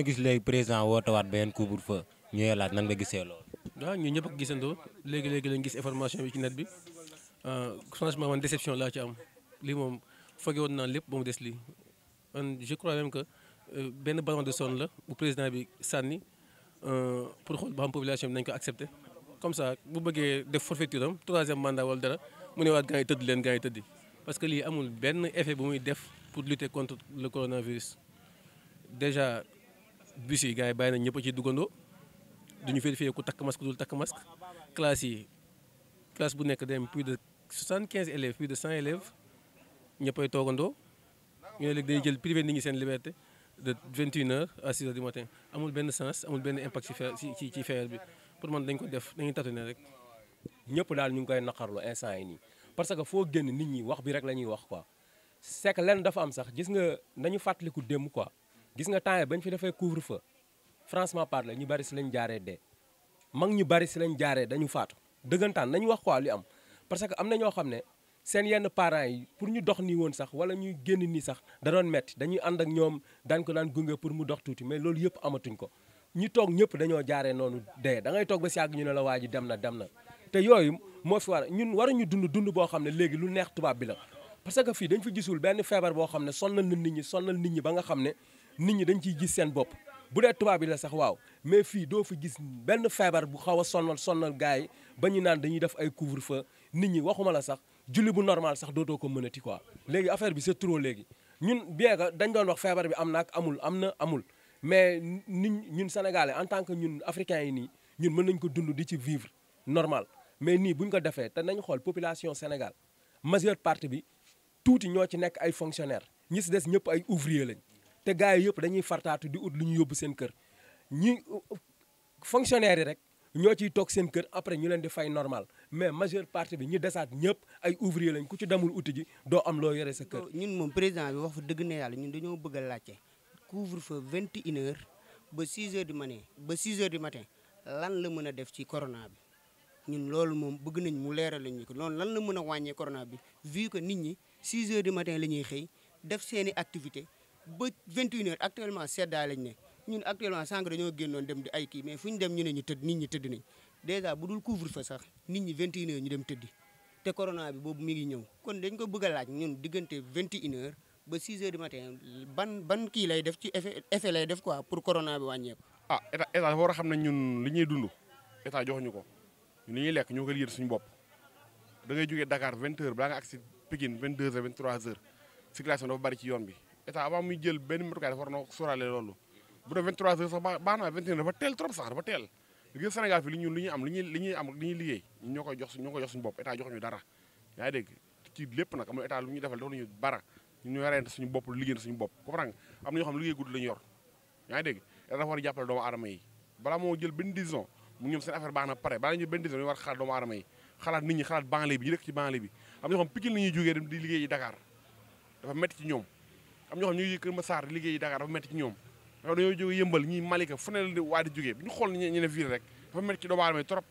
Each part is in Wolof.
dañoo gis léegi président wootewaat beneen couvre-feu ñu laaj nan nga gisee loolu. waaw ñun ñëpp a ko gisandoo léegi léegi lañ gis information bi ci net bi euh franchement man déception la ci am li mom foogee won na lepp ba dess li lii je crois même que ben ballon de son la bu président bi sanni euh pour xol ba xam population bi nañ ko accepter comme ça bu bëggé def forfaiture am troisième mandat wala dara mu ne waat gaay yi len gaay gaa parce que li amul ben effet bu muy def pour lutter contre le coronavirus déjà bus yi gars bàyyi nañ ñëpp a ciy duggandoo duñu vérifier ku takk masque dul takk masque classe yi classe bu nekk dem puis de soixante quinze élèves plus de cent élèves ñëppay toogandoo ñu ne léegi day jël privé nit ñi seen liberté de vingt une heures à six heures du matin amul benn sens amul benn impact ci fer ci ci fer bi pour man dañ ko def dañuy nee rek. ñëpp daal ñu ngi koy naqarlu instant yi nii parce que foo génn nit ñi wax bi rek la ñuy wax quoi c'est que dafa am sax gis nga nañu fàttaliku démb quoi. gis nga temps bañ fi defee couvre feu franchement parler ñu bari si lañ jaaree de mag ñu bari si lañ jaaree dañu faatu dëggantaan nañu wax ko li am parce que am na ñoo xam ne seen yenn parents yi pour ñu dox nii woon sax wala ñuy génn nii sax danoon metti dañuy ànd ak ñoom daan ko daan gunge pour mu dox tuuti mais loolu yëpp amatuñ ko ñu toog ñëpp dañoo jaaree noonu de da ngay toog ba si yàgg ñu ne la waa ji dem na dem na te yooyu moo fi war ñun waruñu dund dund boo xam ne léegi lu neex tubaab bi la parce que fii dañ fi gisul benn feebar boo xam ne sonnal na nit ñi sonnal nit ñi ba nga xam ne nit ñi dañ ciy gis seen bopp bu dee tubaab bi la sax waaw mais fii doo fa gis benn feebar bu xaw a sonnal sonnal gars yi ba ñu naan dañuy def ay couvre feu nit ñi waxuma la sax julli bu normal sax dootoo ko mënati quoi léegi affaire bi c'est trop léegi ñun bien que dañ doon wax feebar bi am na amul am na amul mais nit ñun sénégalais en tant que ñun africains yi nii ñun mën nañ ko dund di ci vivre normal mais nii buñ ko defee te nañ xool population Sénégal majeure partie bi tuuti ñoo ci nekk ay fonctionnaires ñi si des ñëpp ay ouvrier lañ te gars yi yëpp dañuy fartaatu di ut lu ñu yóbbu seen kër ñu fonctionnaire yi rek ñoo ciy toog seen kër après ñu leen di fay normal mais majeure partie bi ñu desaat ñëpp ay ouvrier lañ ku ci demul uti ji doo am loo yore sa kër. ñun moom président bi wax fa dëgg ne yàlla ñun dañoo bëgg a laajte couvre-feu vingt et ba six heures du matin ba six heures du lan la mën a def ci corona bi. ñun loolu moom bëgg nañ mu leeral la ñu ko loolu lan la mën a wàññee corona bi vu que nit ñi 6 heures du matin ñuy xëy def seeni activité ba vingt 21h actuellement seddaay lañ ne ñun actuellement sànq dañoo génnoon dem di ay kii mais fu ñu dem ñu ne ñu tëdd nit ñi tëdd nañ dèjà bu dul couvre fa sax nit ñi 21h ñu dem tëddi te corona bi boobu mi ngi ñëw kon dañ ko bëgg a laaj ñun diggante 21h ba 6h du matin ban ban kii lay def ci effet effet lay def quoi pour corona bi wàññeeku. ah état état dafa xam ne ñun li ñuy dund état ñu ko ñun li ñuy lekk ñoo ko yër suñu bopp da ngay jógee Dakar 20h balaa nga agsi Pikine 22h 23h circulation bari ci yoon bi. état avant muy jël benn matukaay dafa war na sóoraale loolu bu dee 23 heures sax baax na 21 dafa teel trop sax dafa teel liggéey Sénégal fii li ñu li ñuy suñu bopp état joxuñu dara yaa ngi dégg ci lépp nag amul état lu ñuy defal doon nañu bara ñu yorente suñu bopp liggéey suñu bopp comprendre nga am liggéey guddi la ñu a jàppale doomu aadama yi benn décision mu ñoom seen affaire baax pare balaa ñu benn décision ñu war xalaat di liggéey Dakar dafa métti ci ñoom am ñoo xam ñu ngi Kër Massar liggéey Dakar dafa métti ci ñoom dafa dañoo jóge yëmbal ñi Malika fu ne waa di jógee bu ñu xool ñu ne ville rek dafa métti ci doomu aadama yi trop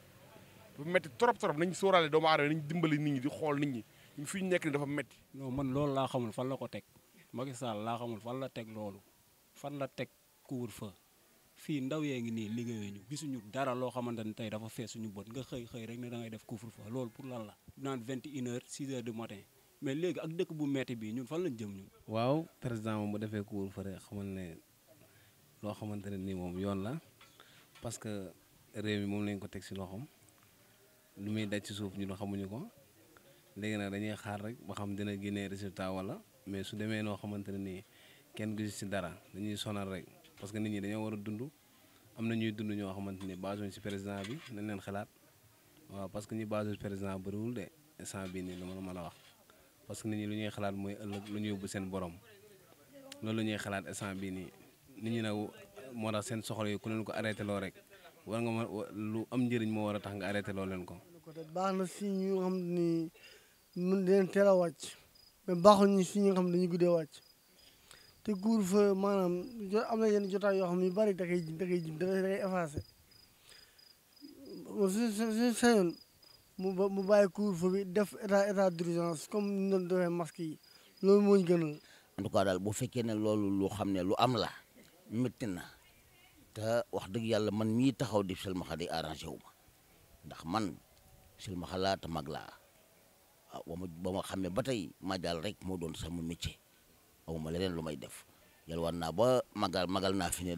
dafa trop nañ sóoraale doomu aadama yi nañ dimbali nit ñi di xool nit ñi fi ñu nekk ni dafa métti non man loolu laa xamul fan la ko teg Macky Sall laa xamul fan la teg loolu fan la teg couvre fa fii ndaw yee ngi nii liggéeyuñu gisuñu dara loo xamante ne tey dafa fees suñu bët nga xëy xëy rek ne da ngay def couvre-feu loolu pour lan la naan vingt et une heures six mais léegi ak dëkk bu metti bii ñun fan lañ jëm ñun. waaw président moom bu defee couvre-feu rek xamal ne loo xamante ne nii moom yoon la parce que réew mi moom lañ ko teg si loxom lu muy daj ci suuf ñun xamuñu ko léegi nag dañuy xaar rek ba xam dina génne résultat wala mais su demee noo xamante ne nii kenn gisu si dara dañuy sonal rek parce que nit ñi dañoo war a dund am na ñuy dund ñoo xamante ni basé si président bi nañ leen xalaat waaw parce que ñi basé si bëriwul de instant bii nii lu ma la mën a wax. parce que nit ñi lu ñuy xalaat mooy ëllëg lu ñu yóbbu seen borom loolu la ñuy xalaat instant bii nii nit ñi ne moo tax seen soxla yi ku leen ko arrêté loo rek war nga ma lu am njëriñ moo war a tax nga arrêté loo leen ko. baax na si ñu nga xam ni mën leen teel a wàcc mais baaxuñu si ñi nga xam ne dañuy guddee wàcc te couvre-feu maanaam am na yenn jotaay yoo xam ne yu bari da koy da koy da koy effacé mu ba mu bàyyi couvre def état d'urgence comme ni ñu doon defee masque loolu moo ñu gënal. daal boo fekkee ne loolu loo xam ne lu am la métti na wax dëgg yàlla man mii taxaw di silmaxa di arrangé wu ma ndax man silmaxa laa te mag laa waaw ah, ba xamee ba tey ma daal rek moo doon sama métier awma leneen lu may def yàlla naa ba magal magal naa fi ne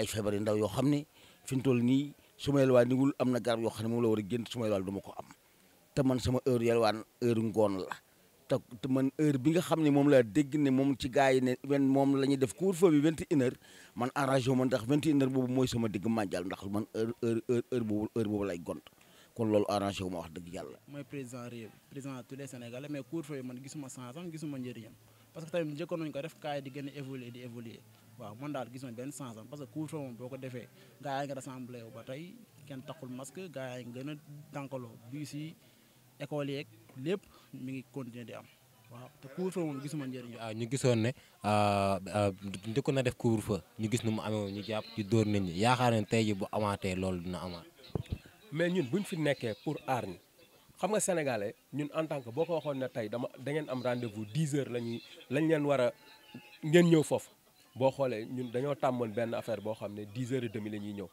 ay feebar ndaw yoo xam ne fi toll nii. su ma yelwaan niwul am na garab yoo xam ne moom la war a gént su ma man sama heure yelwaan heure ngoon la man heure bi nga xam ne moom laa dégg ne moom ci gars yi ne wen moom la ñuy def couvre-feu bi vingt et une heure man arrangé man ndax vingt et une boobu mooy sama digg mànjal ndax man heure heure heure boobu heure boobu lay gont kon loolu arrangé wu ma wax dëgg yàlla. mooy président réew président tous les Sénégalais mais couvre-feu man gisuma sens am gisuma njëriñam parce que tamit njëkkoon nañu ko def kaay di gën a évoluer di évoluer waaw man daal gis nañ benn changement parce que couvre-feu moom boo ko defee gaa yaa ngi rassemblé ba tey kenn taxul masque gaa yaa ngi gën a tànkaloo bus yi école yeeg lépp mu ngi continuer di am waaw te couvre-feu moom gisuma njëriñ. waaw ah, ñu gisoon ne ah, ah, ndëkkoon na def couvre-feu ñu gis nu mu amee ñu jàpp ci dóor nit ñi yaakaar ne tey ji bu amaatee loolu dina amaat. mais ñun ñu fi nekkee pour aar ñi xam nga sénégalais ñun en tant que boo ko waxoon ne tey dama da ngeen am rendez-vous 10 heures la ñuy lañ leen war a ngeen ñëw foofu. boo xoolee ñun dañoo tàmmoon benn affaire boo xam ne dix heures et demi la ñuy ñëw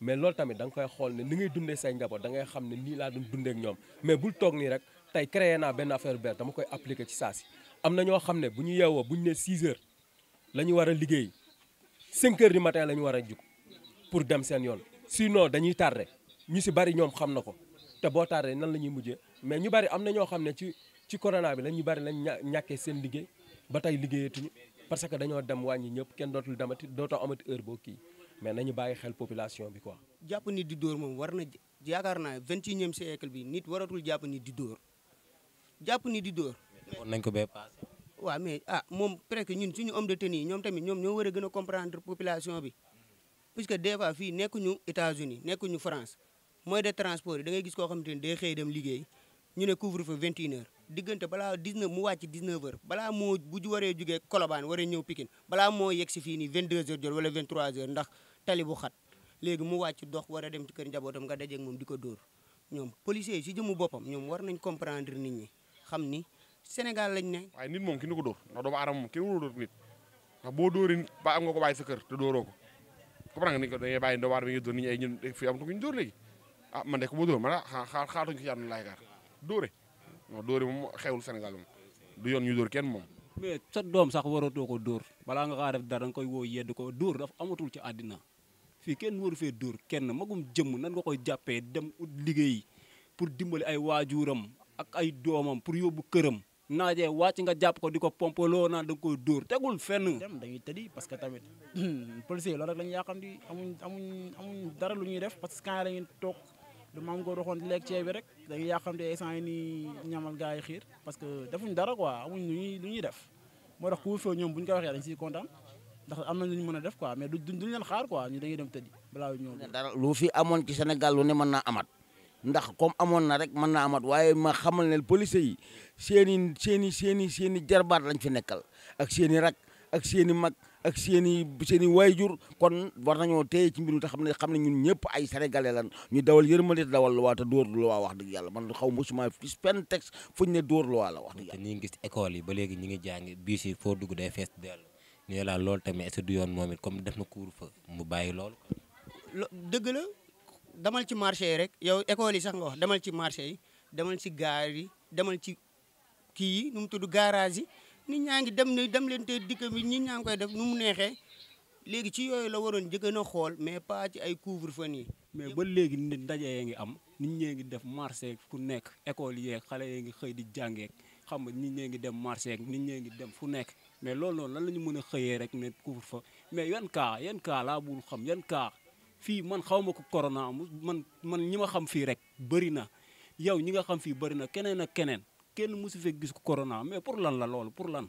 mais loolu tamit danga koy xool ne ni ngay dundee say njaboot dangay ngay xam ne nii laa doon dundee ñoom mais bul toog rek tey créé naa benn affaire benn dama koy appliquer ci saa si am na ñoo xam ne bu ñu yeewoo bu ñu ne six heures la ñu war a liggéey cinq heures du matin la ñu war a jug pour dem seen yoon si no dañuy tardé ñu si bari ñoom xam na ko te boo tardé nan la ñuy mujjee mais ñu bari am na ñoo xam ne ci ci corona bi la ñu bari lañ ñàkkee seen liggéey ba tey liggéeyatuñu parce que dañoo dem wàññi ñëpp kenn dootul demati dootoo amati heure boo kii mais nañu bàyyi xel population bi ko jàpp nit di dóor moom war na yaakaar naa vingt et unième siècle bi nit waratul jàpp nit di dóor jàpp nit di dóor. defoon nañ ko bee passé. waaw mais ah moom presque ñun suñu homme de tenue ñoom tamit ñoom ñoo war a gën a comprendre population bi puisque des fois fii nekkuñu États-Unis nekkuñu France moyen de transport yi da gis koo xamante ni day xëy dem liggéey ñu ne couvre-feu vingt une heures diggante balaa 19 mu wàcc 19 heures balaa moo bu waree jugee Colobane waree ñëw Pikine balaa moo yegg si fii nii 22 heures jot wala 23 heures ndax tali bu xat léegi mu wàcc dox war a dem ci kër njabootam nga dajeeg moom di ko dóor ñoom policier yi si jëmu boppam ñoom war nañ comprendre nit ñi xam ni Sénégal lañ ne. waaye nit moom ki ko dóor ndax doomu aadama moom ki warul dóor nit ndax boo door nit ba am nga ko bàyyi sa kër te ko comprendre nga ni ko dañuy bàyyi doomu aadama yi dóor ñu dóor léegi ah man de ko boo dóor man ah xaar xaaratuñ ko laay gaar dóore non dóor yi moom xewul Sénégal du yoon ñu dóor kenn moom. mais sa doom sax waratoo ko door balaa nga kaa def dara nga koy woo yedd ko dóor dafa amatul ci àddina fii kenn waru fee dóor kenn magum jëmm nan ko koy jàppee dem ut liggéey pour dimbali ay waajuuram ak ay doomam pour yóbbu këram. naajee wàcc nga jàpp ko di ko pompoloo naan da nga koy door tegul fenn. dem dañuy tëddi parce que tamit hmm, policier loolu rek la ñu yaakaar ni amuñ amuñ amuñ dara lu ñuy def parce que quand la ñuy lu maam góor waxoon di lekk ceeb bi rek dañuy yàqamte instant yi nii ñamal gars yi xiir parce que defuñ dara quoi amuñ lu ñuy lu ñuy def moo tax couvre-feu ñoom buñ ñu ko waxee dañ siy kontaan ndax am na lu ñu mën a def quoi mais duñ leen xaar quoi ñu dañuy dem tëddi balaa ñëw dara lu fi amoon ci Sénégal lu ne mën naa amat ndax comme amoon na rek mën naa amat waaye ma xamal ne policiers yi seen i seen i seen i seen i jarbaat lañ fi nekkal ak seen i rak ak seen mag ak seen i seen i waayjur kon war nañoo téye ci mbir mi te xam ne xam ne ñun ñëpp ay sénégalais lan ñu dawal yërmande dawal lu waa te dóor lu waa wax dëgg yàlla man xaw mosuma gis benn texte fuñ ne dóor lu waa la wax dëgg yàlla. te ñu gis école yi ba léegi ñu ngi jàng biis yi foo dugg day fees dellu ñu la loolu tamit est du yoon moom it comme def na couvre-feu mu bàyyi loolu. dëgg la demal ci marché yi rek yow école yi sax nga wax demal ci marché yi demal ni ñaa ngi dem ne dem leen te dikk bi nit ñaa ngi koy def nu mu neexee léegi ci yooyu la waroon jëkkën a xool mais pas ci ay couvre-feu nii. mais ba léegi nit ndaje yee ngi am nit ñee ngi def marché ku nekk école yeeg xale yee ngi xëy di jàngeek xam nga nit ñee ngi dem marché ak nit ñee ngi dem fu nekk mais lool noonu lan la ñu mën a xëyee rek ne couvre fa mais yan kaa yan cas laa bul xam yan kaa fii man xaw ma ko corona man man ñi xam fii rek bëri na yow ñi nga xam fii bëri na keneen ak keneen. kenn mosu fee gis ko corona mais pour lan la loolu pour lan.